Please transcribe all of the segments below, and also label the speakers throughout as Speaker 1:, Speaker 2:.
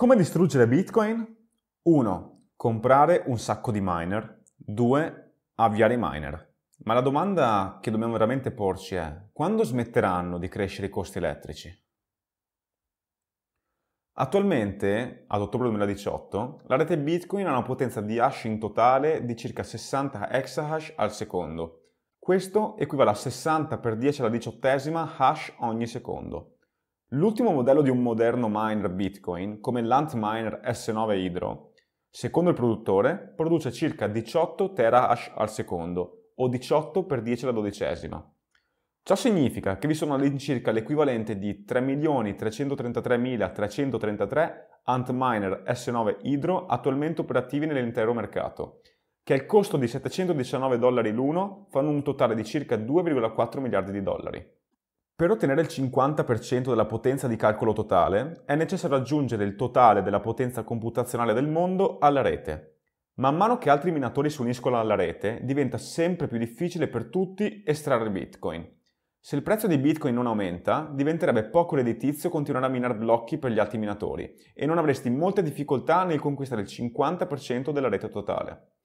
Speaker 1: Come distruggere Bitcoin? 1. Comprare un sacco di miner. 2. Avviare i miner. Ma la domanda che dobbiamo veramente porci è quando smetteranno di crescere i costi elettrici? Attualmente, ad ottobre 2018, la rete Bitcoin ha una potenza di hash in totale di circa 60 exahash al secondo. Questo equivale a 60 per 10 alla diciottesima hash ogni secondo. L'ultimo modello di un moderno miner Bitcoin, come l'Antminer S9 Hydro, secondo il produttore, produce circa 18 terahash al secondo, o 18 per 10 alla dodicesima. Ciò significa che vi sono all'incirca l'equivalente di 3.333.333 Antminer S9 Hydro attualmente operativi nell'intero mercato, che al costo di 719 dollari l'uno fanno un totale di circa 2,4 miliardi di dollari. Per ottenere il 50% della potenza di calcolo totale è necessario aggiungere il totale della potenza computazionale del mondo alla rete. Man mano che altri minatori si uniscono alla rete, diventa sempre più difficile per tutti estrarre Bitcoin. Se il prezzo di Bitcoin non aumenta, diventerebbe poco redditizio continuare a minare blocchi per gli altri minatori e non avresti molte difficoltà nel conquistare il 50% della rete totale.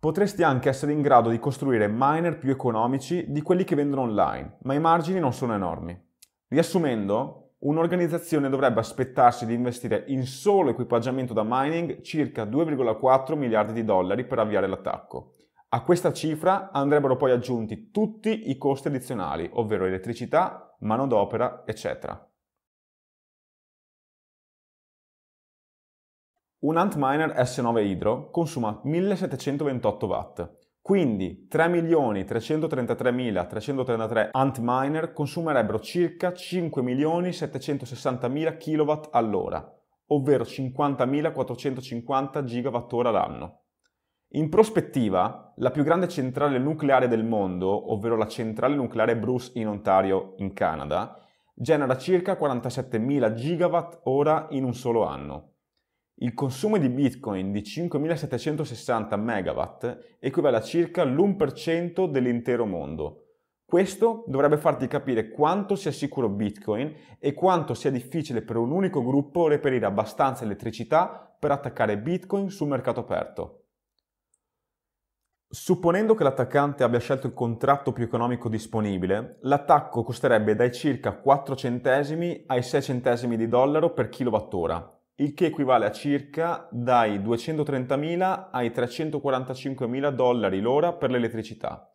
Speaker 1: Potresti anche essere in grado di costruire miner più economici di quelli che vendono online, ma i margini non sono enormi. Riassumendo, un'organizzazione dovrebbe aspettarsi di investire in solo equipaggiamento da mining circa 2,4 miliardi di dollari per avviare l'attacco. A questa cifra andrebbero poi aggiunti tutti i costi addizionali, ovvero elettricità, manodopera, eccetera. Un Antminer S9 Hydro consuma 1728 watt, quindi 3.333.333 Antminer consumerebbero circa 5.760.000 kW all'ora, ovvero 50.450 GWh l'anno. In prospettiva, la più grande centrale nucleare del mondo, ovvero la centrale nucleare Bruce in Ontario, in Canada, genera circa 47.000 gigawatt ora in un solo anno. Il consumo di Bitcoin di 5760 MW equivale a circa l'1% dell'intero mondo. Questo dovrebbe farti capire quanto sia sicuro Bitcoin e quanto sia difficile per un unico gruppo reperire abbastanza elettricità per attaccare Bitcoin sul mercato aperto. Supponendo che l'attaccante abbia scelto il contratto più economico disponibile, l'attacco costerebbe dai circa 4 centesimi ai 6 centesimi di dollaro per kilowattora, il che equivale a circa dai 230.000 ai 345.000 dollari l'ora per l'elettricità,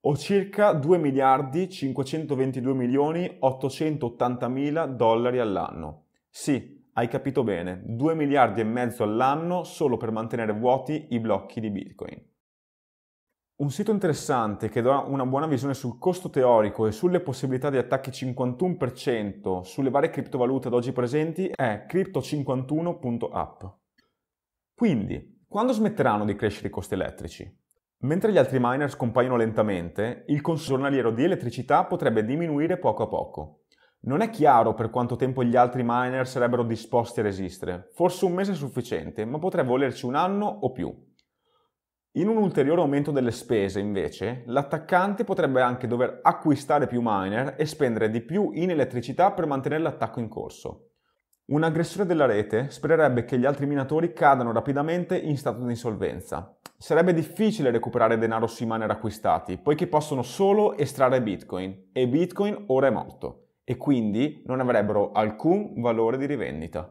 Speaker 1: o circa 2 miliardi 522 milioni 880 mila dollari all'anno. Sì, hai capito bene, 2 miliardi e mezzo all'anno solo per mantenere vuoti i blocchi di Bitcoin. Un sito interessante che dà una buona visione sul costo teorico e sulle possibilità di attacchi 51% sulle varie criptovalute ad oggi presenti è crypto51.app. Quindi, quando smetteranno di crescere i costi elettrici? Mentre gli altri miner scompaiono lentamente, il consumo giornaliero di elettricità potrebbe diminuire poco a poco. Non è chiaro per quanto tempo gli altri miner sarebbero disposti a resistere, forse un mese è sufficiente, ma potrebbe volerci un anno o più. In un ulteriore aumento delle spese, invece, l'attaccante potrebbe anche dover acquistare più miner e spendere di più in elettricità per mantenere l'attacco in corso. Un aggressore della rete spererebbe che gli altri minatori cadano rapidamente in stato di insolvenza. Sarebbe difficile recuperare denaro sui miner acquistati, poiché possono solo estrarre bitcoin, e bitcoin ora è morto, e quindi non avrebbero alcun valore di rivendita.